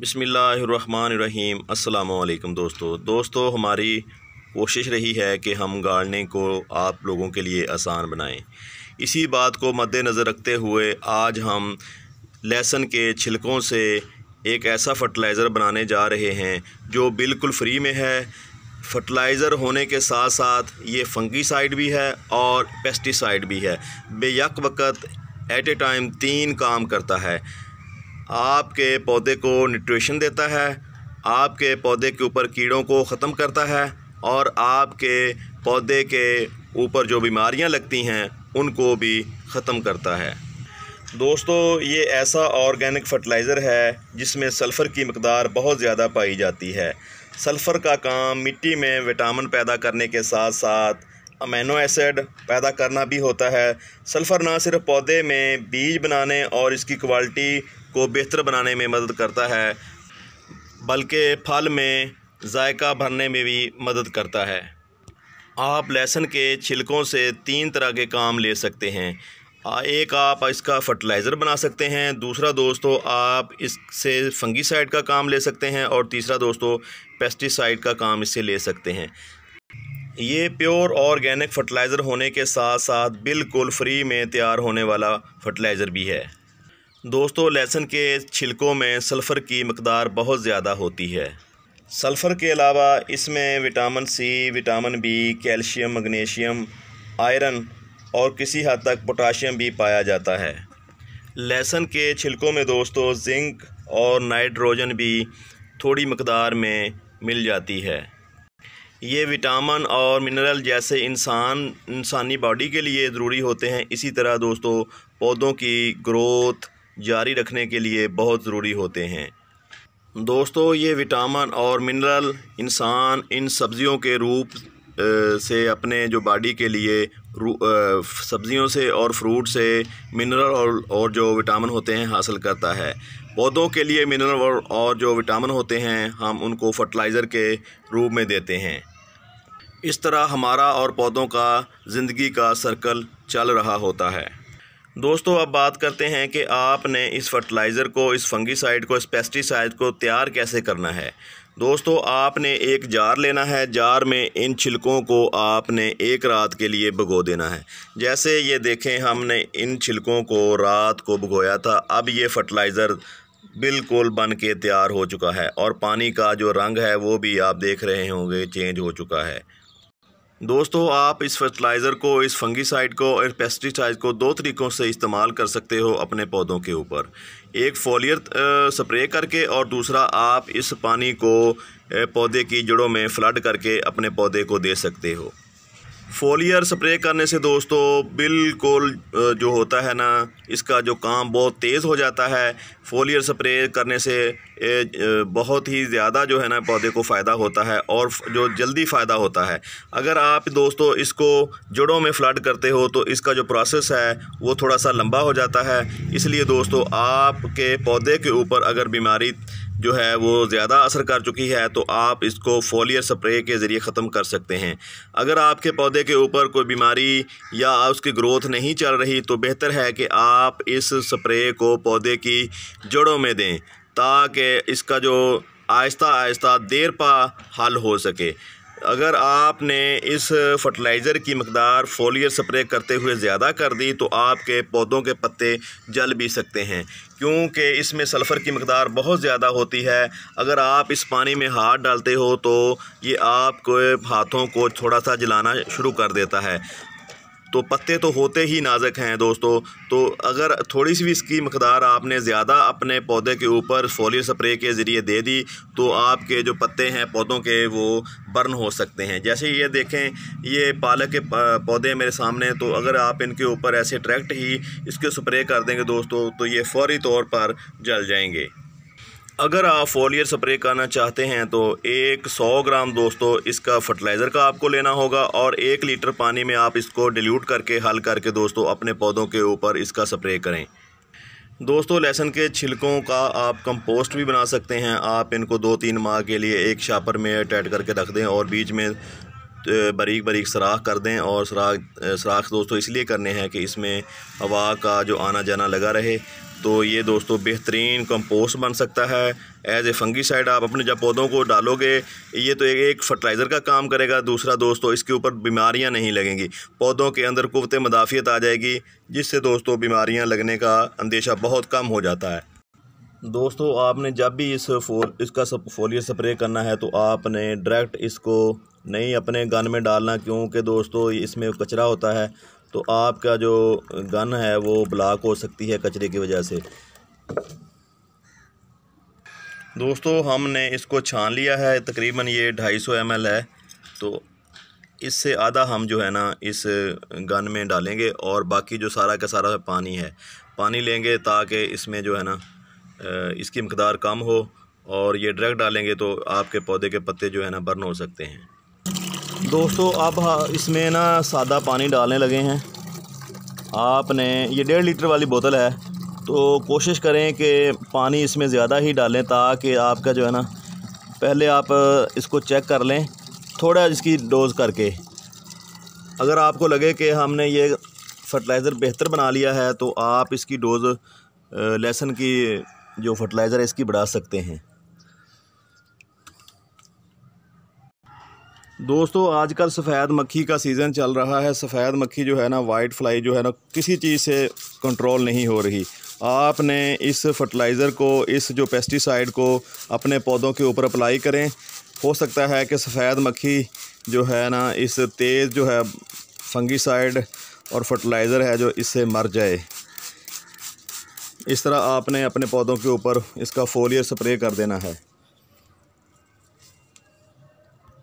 बसमीम् अल्लाम दोस्तों दोस्तों हमारी कोशिश रही है कि हम गार्डनिंग को आप लोगों के लिए आसान बनाएं इसी बात को मद्देनज़र रखते हुए आज हम लहसुन के छिलकों से एक ऐसा फर्टिलाइज़र बनाने जा रहे हैं जो बिल्कुल फ्री में है फर्टिलाइज़र होने के साथ साथ ये फंगी साइड भी है और पेस्टिसाइड भी है बेयक वक़्त एट ए टाइम तीन काम करता है आपके पौधे को न्यूट्रिशन देता है आपके पौधे के ऊपर कीड़ों को ख़त्म करता है और आपके पौधे के ऊपर जो बीमारियां लगती हैं उनको भी ख़त्म करता है दोस्तों ये ऐसा ऑर्गेनिक फर्टिलाइज़र है जिसमें सल्फ़र की मकदार बहुत ज़्यादा पाई जाती है सल्फ़र का काम मिट्टी में विटामिन पैदा करने के साथ साथ अमेनो एसिड पैदा करना भी होता है सल्फ़र ना सिर्फ पौधे में बीज बनाने और इसकी क्वालिटी को बेहतर बनाने में मदद करता है बल्कि फल में जायका भरने में भी मदद करता है आप लहसुन के छिलकों से तीन तरह के काम ले सकते हैं एक आप इसका फर्टिलाइज़र बना सकते हैं दूसरा दोस्तों आप इससे फंगीसाइड का काम ले सकते हैं और तीसरा दोस्तों पेस्टिसाइड का काम इससे ले सकते हैं ये प्योर ऑर्गेनिक फर्टिलाइज़र होने के साथ साथ बिल्कुल फ्री में तैयार होने वाला फर्टिलाइज़र भी है दोस्तों लहसुन के छिलकों में सल्फ़र की मकदार बहुत ज़्यादा होती है सल्फ़र के अलावा इसमें vitamin C vitamin B calcium magnesium iron और किसी हद तक पोटाशियम भी पाया जाता है लहसुन के छिलकों में दोस्तों जिंक और नाइट्रोजन भी थोड़ी मकदार में मिल जाती है ये विटामिन और मिनरल जैसे इंसान इंसानी बॉडी के लिए ज़रूरी होते हैं इसी तरह दोस्तों पौधों की ग्रोथ जारी रखने के लिए बहुत ज़रूरी होते हैं दोस्तों ये विटामिन और मिनरल इंसान इन सब्ज़ियों के रूप से अपने जो बॉडी के लिए सब्ज़ियों से और फ्रूट से मिनरल और, और जो विटामिन होते हैं हासिल करता है पौधों के लिए मिनरल और, और जो विटामिन होते हैं हम उनको फर्टिलाइज़र के रूप में देते हैं इस तरह हमारा और पौधों का ज़िंदगी का सर्कल चल रहा होता है दोस्तों अब बात करते हैं कि आपने इस फर्टिलाइज़र को इस फंगीसाइड को इस पेस्टिसाइड को तैयार कैसे करना है दोस्तों आपने एक जार लेना है जार में इन छिलकों को आपने एक रात के लिए भगो देना है जैसे ये देखें हमने इन छिलकों को रात को भगोया था अब ये फर्टिलाइज़र बिल्कुल बन के तैयार हो चुका है और पानी का जो रंग है वो भी आप देख रहे होंगे चेंज हो चुका है दोस्तों आप इस फर्टिलाइज़र को इस फंगीसाइड को और पेस्टिसाइड को दो तरीक़ों से इस्तेमाल कर सकते हो अपने पौधों के ऊपर एक फोलियर स्प्रे करके और दूसरा आप इस पानी को पौधे की जड़ों में फ्लड करके अपने पौधे को दे सकते हो फोलियर स्प्रे करने से दोस्तों बिल्कुल जो होता है ना इसका जो काम बहुत तेज़ हो जाता है फोलियर स्प्रे करने से बहुत ही ज़्यादा जो है ना पौधे को फ़ायदा होता है और जो जल्दी फ़ायदा होता है अगर आप दोस्तों इसको जड़ों में फ्लड करते हो तो इसका जो प्रोसेस है वो थोड़ा सा लंबा हो जाता है इसलिए दोस्तों आपके पौधे के ऊपर अगर बीमारी जो है वो ज़्यादा असर कर चुकी है तो आप इसको फोलियर स्प्रे के ज़रिए ख़त्म कर सकते हैं अगर आपके पौधे के ऊपर कोई बीमारी या उसकी ग्रोथ नहीं चल रही तो बेहतर है कि आप इस स्प्रे को पौधे की जड़ों में दें ताकि इसका जो आहिस्ता आहिस्ता देर पा हल हो सके अगर आपने इस फर्टिलाइज़र की मकदार फोलियर स्प्रे करते हुए ज़्यादा कर दी तो आपके पौधों के पत्ते जल भी सकते हैं क्योंकि इसमें सल्फ़र की मकदार बहुत ज़्यादा होती है अगर आप इस पानी में हाथ डालते हो तो ये आपके हाथों को थोड़ा सा जलाना शुरू कर देता है तो पत्ते तो होते ही नाजुक हैं दोस्तों तो अगर थोड़ी सी भी इसकी मकदार आपने ज़्यादा अपने पौधे के ऊपर फोलियर स्प्रे के ज़रिए दे दी तो आपके जो पत्ते हैं पौधों के वो बर्न हो सकते हैं जैसे ये देखें ये पालक के पौधे मेरे सामने तो अगर आप इनके ऊपर ऐसे डायरेक्ट ही इसके स्प्रे कर देंगे दोस्तों तो ये फौरी तौर पर जल जाएंगे अगर आप फॉलियर स्प्रे करना चाहते हैं तो एक सौ ग्राम दोस्तों इसका फर्टिलाइज़र का आपको लेना होगा और एक लीटर पानी में आप इसको डिल्यूट करके हल करके दोस्तों अपने पौधों के ऊपर इसका स्प्रे करें दोस्तों लहसन के छिलकों का आप कंपोस्ट भी बना सकते हैं आप इनको दो तीन माह के लिए एक शापर में टैट करके रख दें और बीच में बारीक बारीक सराख कर दें और सराख सराख दोस्तों इसलिए करने हैं कि इसमें हवा का जो आना जाना लगा रहे तो ये दोस्तों बेहतरीन कंपोस्ट बन सकता है एज ए फंगीसाइड आप अपने जब पौधों को डालोगे ये तो एक, एक फर्टिलाइज़र का काम करेगा दूसरा दोस्तों इसके ऊपर बीमारियां नहीं लगेंगी पौधों के अंदर कुत मदाफियत आ जाएगी जिससे दोस्तों बीमारियां लगने का अंदेशा बहुत कम हो जाता है दोस्तों आपने जब भी इस फोल इसका सब फोलियर स्प्रे करना है तो आपने डायरेक्ट इसको नहीं अपने गन में डालना क्योंकि दोस्तों इसमें कचरा होता है तो आपका जो गन है वो ब्लॉक हो सकती है कचरे की वजह से दोस्तों हमने इसको छान लिया है तकरीबन ये ढाई सौ एम है तो इससे आधा हम जो है ना इस गन में डालेंगे और बाकी जो सारा का सारा पानी है पानी लेंगे ताकि इसमें जो है ना इसकी मकदार कम हो और ये ड्रग डालेंगे तो आपके पौधे के पत्ते जो है ना बर्न हो सकते हैं दोस्तों अब इसमें ना सादा पानी डालने लगे हैं आपने ये डेढ़ लीटर वाली बोतल है तो कोशिश करें कि पानी इसमें ज़्यादा ही डालें ताकि आपका जो है ना पहले आप इसको चेक कर लें थोड़ा इसकी डोज़ करके अगर आपको लगे कि हमने ये फर्टिलाइज़र बेहतर बना लिया है तो आप इसकी डोज़ लहसन की जो फर्टिलाइज़र है इसकी बढ़ा सकते हैं दोस्तों आजकल सफ़ेद मक्खी का सीज़न चल रहा है सफ़ेद मक्खी जो है ना वाइट फ्लाई जो है ना किसी चीज़ से कंट्रोल नहीं हो रही आपने इस फर्टिलाइज़र को इस जो पेस्टिसाइड को अपने पौधों के ऊपर अप्लाई करें हो सकता है कि सफ़ेद मक्खी जो है ना इस तेज़ जो है फंगीसाइड और फर्टिलाइज़र है जो इससे मर जाए इस तरह आपने अपने पौधों के ऊपर इसका फोलियर स्प्रे कर देना है